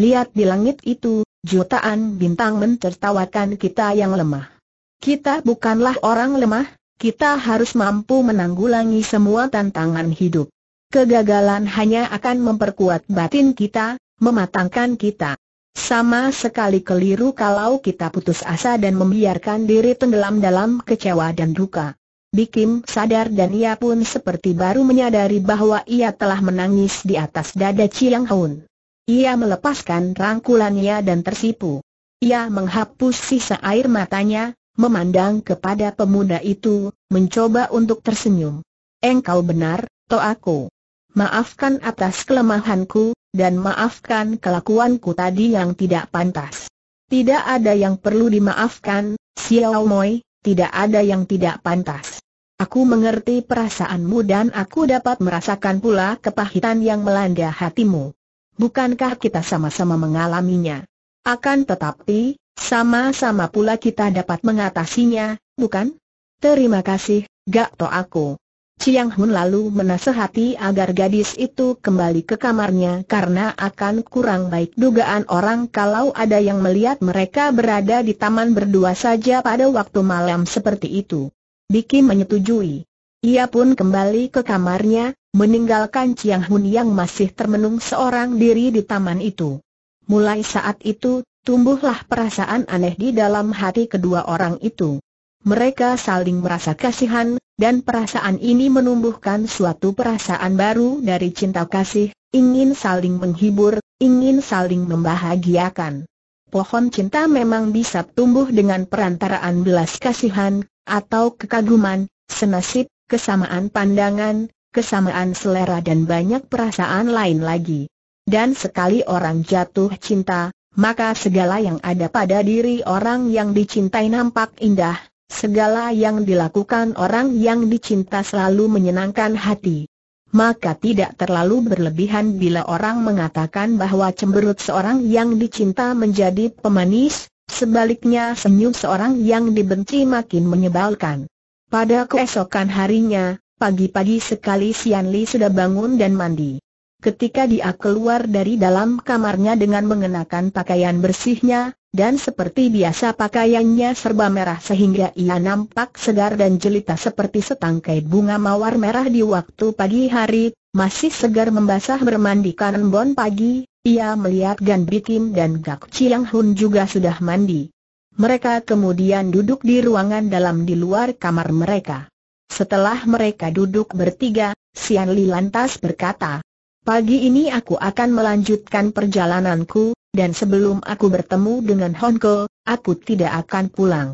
Lihat di langit itu, jutaan bintang mentertawakan kita yang lemah. Kita bukanlah orang lemah, kita harus mampu menanggulangi semua tantangan hidup. Kegagalan hanya akan memperkuat batin kita, mematangkan kita. Sama sekali keliru kalau kita putus asa dan membiarkan diri tenggelam dalam kecewa dan duka. Bikim sadar dan ia pun seperti baru menyadari bahwa ia telah menangis di atas dada Chiang Hun. Ia melepaskan rangkulannya dan tersipu. Ia menghapus sisa air matanya, memandang kepada pemuda itu, mencoba untuk tersenyum. Engkau benar, to aku. Maafkan atas kelemahanku, dan maafkan kelakuanku tadi yang tidak pantas. Tidak ada yang perlu dimaafkan, Xiao Moi, tidak ada yang tidak pantas. Aku mengerti perasaanmu dan aku dapat merasakan pula kepahitan yang melanda hatimu bukankah kita sama-sama mengalaminya? Akan tetapi, sama-sama pula kita dapat mengatasinya, bukan? Terima kasih, Gak To aku. Chiang Hun lalu menasehati agar gadis itu kembali ke kamarnya karena akan kurang baik dugaan orang kalau ada yang melihat mereka berada di taman berdua saja pada waktu malam seperti itu. Diki menyetujui. Ia pun kembali ke kamarnya, meninggalkan Chiang Hun yang masih termenung seorang diri di taman itu. Mulai saat itu, tumbuhlah perasaan aneh di dalam hati kedua orang itu. Mereka saling merasa kasihan, dan perasaan ini menumbuhkan suatu perasaan baru dari cinta kasih, ingin saling menghibur, ingin saling membahagiakan. Pohon cinta memang bisa tumbuh dengan perantaraan belas kasihan, atau kekaguman, senasib, kesamaan pandangan, kesamaan selera dan banyak perasaan lain lagi. Dan sekali orang jatuh cinta, maka segala yang ada pada diri orang yang dicintai nampak indah, segala yang dilakukan orang yang dicinta selalu menyenangkan hati. Maka tidak terlalu berlebihan bila orang mengatakan bahwa cemberut seorang yang dicinta menjadi pemanis, sebaliknya senyum seorang yang dibenci makin menyebalkan. Pada keesokan harinya, Pagi-pagi sekali Sian Li sudah bangun dan mandi. Ketika dia keluar dari dalam kamarnya dengan mengenakan pakaian bersihnya, dan seperti biasa pakaiannya serba merah sehingga ia nampak segar dan jelita seperti setangkai bunga mawar merah di waktu pagi hari, masih segar membasah bermandikan bon pagi, ia melihat Gan Bikim dan Gak Chiang Hun juga sudah mandi. Mereka kemudian duduk di ruangan dalam di luar kamar mereka. Setelah mereka duduk bertiga, Sian Li lantas berkata, Pagi ini aku akan melanjutkan perjalananku, dan sebelum aku bertemu dengan Honko, aku tidak akan pulang.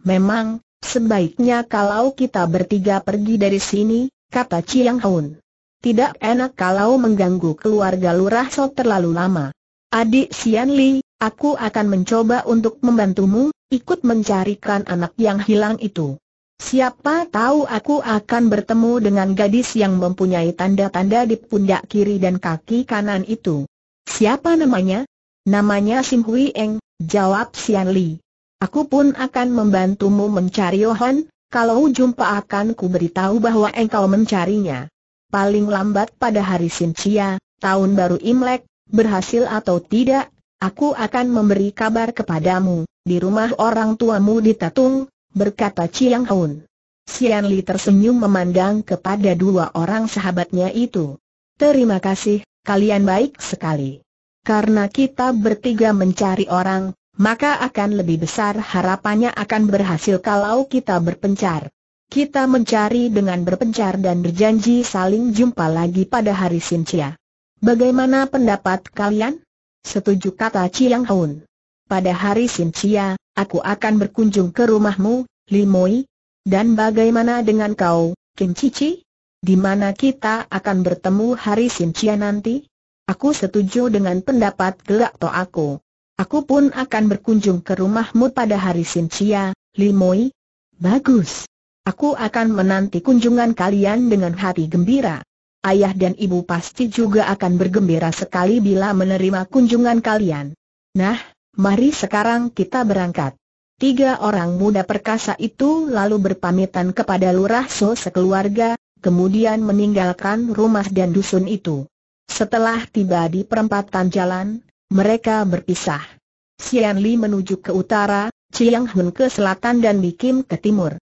Memang, sebaiknya kalau kita bertiga pergi dari sini, kata Chiang Hun. Tidak enak kalau mengganggu keluarga lurah so terlalu lama. Adik Sian Li, aku akan mencoba untuk membantumu, ikut mencarikan anak yang hilang itu. Siapa tahu aku akan bertemu dengan gadis yang mempunyai tanda-tanda di pundak kiri dan kaki kanan itu. Siapa namanya? Namanya Sim Hui Eng, jawab Sian Li. Aku pun akan membantumu mencari Yohan, kalau jumpa akan ku beritahu bahwa engkau mencarinya. Paling lambat pada hari Sin Chia, tahun baru Imlek, berhasil atau tidak, aku akan memberi kabar kepadamu, di rumah orang tuamu di Tatung, berkata Chiang Hun. Sian Li tersenyum memandang kepada dua orang sahabatnya itu. Terima kasih, kalian baik sekali. Karena kita bertiga mencari orang, maka akan lebih besar harapannya akan berhasil kalau kita berpencar. Kita mencari dengan berpencar dan berjanji saling jumpa lagi pada hari Sintia. Bagaimana pendapat kalian? Setuju kata Chiang Hun. Pada hari Sintia, Aku akan berkunjung ke rumahmu, Limoi. Dan bagaimana dengan kau, Kim Cici? Di mana kita akan bertemu hari Sincia nanti? Aku setuju dengan pendapat gelak to aku. Aku pun akan berkunjung ke rumahmu pada hari Sincia, Limoi. Bagus. Aku akan menanti kunjungan kalian dengan hati gembira. Ayah dan ibu pasti juga akan bergembira sekali bila menerima kunjungan kalian. Nah, Mari sekarang kita berangkat. Tiga orang muda perkasa itu lalu berpamitan kepada Lurah So sekeluarga, kemudian meninggalkan rumah dan dusun itu. Setelah tiba di perempatan jalan, mereka berpisah. Xian Li menuju ke utara, Chiang Hun ke selatan dan Bikim ke timur.